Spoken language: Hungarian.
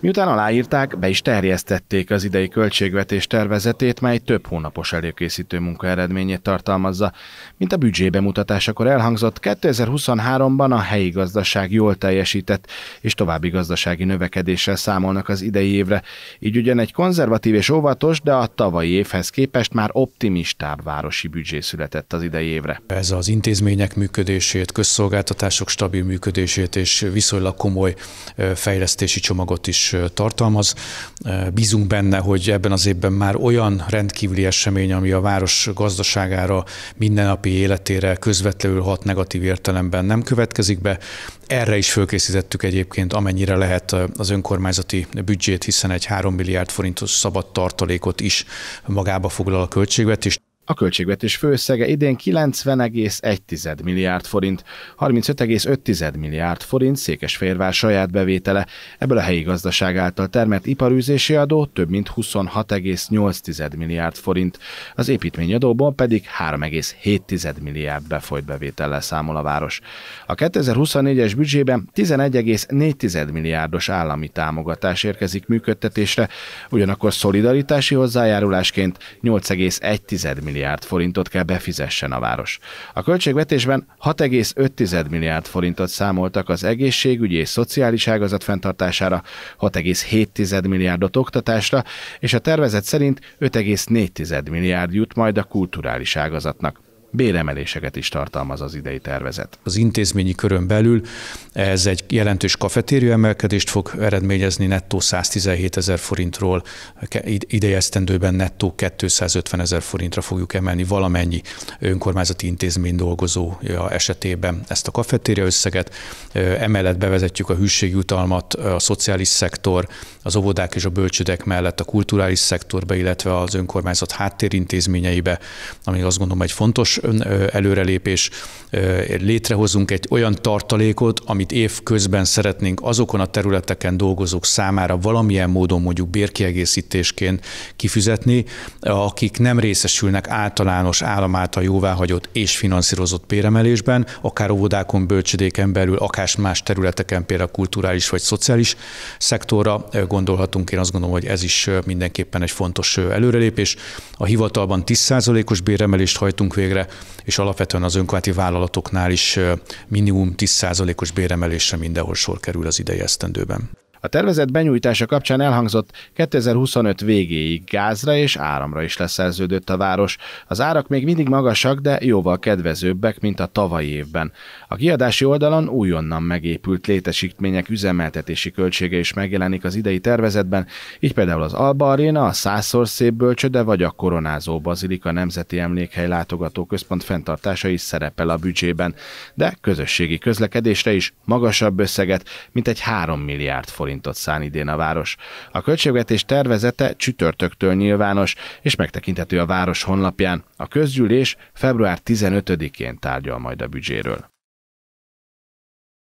Miután aláírták, be is terjesztették az idei költségvetés tervezetét, mely több hónapos előkészítő munka eredményét tartalmazza. Mint a büdzsé bemutatásakor elhangzott, 2023-ban a helyi gazdaság jól teljesített, és további gazdasági növekedéssel számolnak az idei évre. Így ugyan egy konzervatív és óvatos, de a tavalyi évhez képest már optimistább városi büdzsé született az idei évre. Ez az intézmények működését, közszolgáltatások stabil működését és viszonylag komoly fejlesztési csomagot is tartalmaz. Bízunk benne, hogy ebben az évben már olyan rendkívüli esemény, ami a város gazdaságára, mindennapi életére közvetlenül hat negatív értelemben nem következik be. Erre is fölkészítettük egyébként amennyire lehet az önkormányzati büdzsét, hiszen egy 3 milliárd forintos szabad tartalékot is magába foglal a költségvetés. A költségvetés főszege idén 90,1 milliárd forint, 35,5 milliárd forint Székesfehérvár saját bevétele, ebből a helyi gazdaság által termelt iparűzési adó több mint 26,8 milliárd forint, az építményadóból pedig 3,7 milliárd befolyt bevétellel számol a város. A 2024-es büdzsében 11,4 milliárdos állami támogatás érkezik működtetésre, ugyanakkor szolidaritási hozzájárulásként 8,1 milliárd milliárd forintot kell befizessen a város. A költségvetésben 6,5 milliárd forintot számoltak az egészségügyi és szociális ágazat fenntartására, 6,7 milliárdot oktatásra, és a tervezet szerint 5,4 milliárd jut majd a kulturális ágazatnak béremeléseket is tartalmaz az idei tervezet. Az intézményi körön belül ez egy jelentős kafetéria emelkedést fog eredményezni nettó 117 ezer forintról, idejesztendőben nettó 250 ezer forintra fogjuk emelni valamennyi önkormányzati intézmény dolgozója esetében ezt a kafetéria összeget. Emellett bevezetjük a hűségjutalmat a szociális szektor, az óvodák és a bölcsödek mellett a kulturális szektorba, illetve az önkormányzat háttérintézményeibe, ami azt gondolom egy fontos előrelépés, létrehozunk egy olyan tartalékot, amit évközben szeretnénk azokon a területeken dolgozók számára valamilyen módon mondjuk bérkiegészítésként kifizetni, akik nem részesülnek általános állam által jóváhagyott és finanszírozott péremelésben, akár óvodákon, bölcsödéken belül, akár más területeken, például kulturális vagy szociális szektorra gondolhatunk. Én azt gondolom, hogy ez is mindenképpen egy fontos előrelépés. A hivatalban 10%-os béremelést hajtunk végre, és alapvetően az önkormányzati vállalatoknál is minimum 10%-os béremelésre mindenhol sor kerül az idei esztendőben. A tervezet benyújtása kapcsán elhangzott 2025 végéig gázra és áramra is leszerződött a város. Az árak még mindig magasak, de jóval kedvezőbbek, mint a tavalyi évben. A kiadási oldalon újonnan megépült létesítmények üzemeltetési költsége is megjelenik az idei tervezetben, így például az Alba Arena, a Százszor Szép Bölcsöde vagy a Koronázó Bazilika Nemzeti Emlékhely Látogató Központ fenntartása is szerepel a büdzsében, de közösségi közlekedésre is magasabb összeget, mint egy 3 milliárd forint forintot szán idén a város. A költségvetés tervezete csütörtöktől nyilvános, és megtekinthető a város honlapján. A közgyűlés február 15-én tárgyal majd a büdzséről.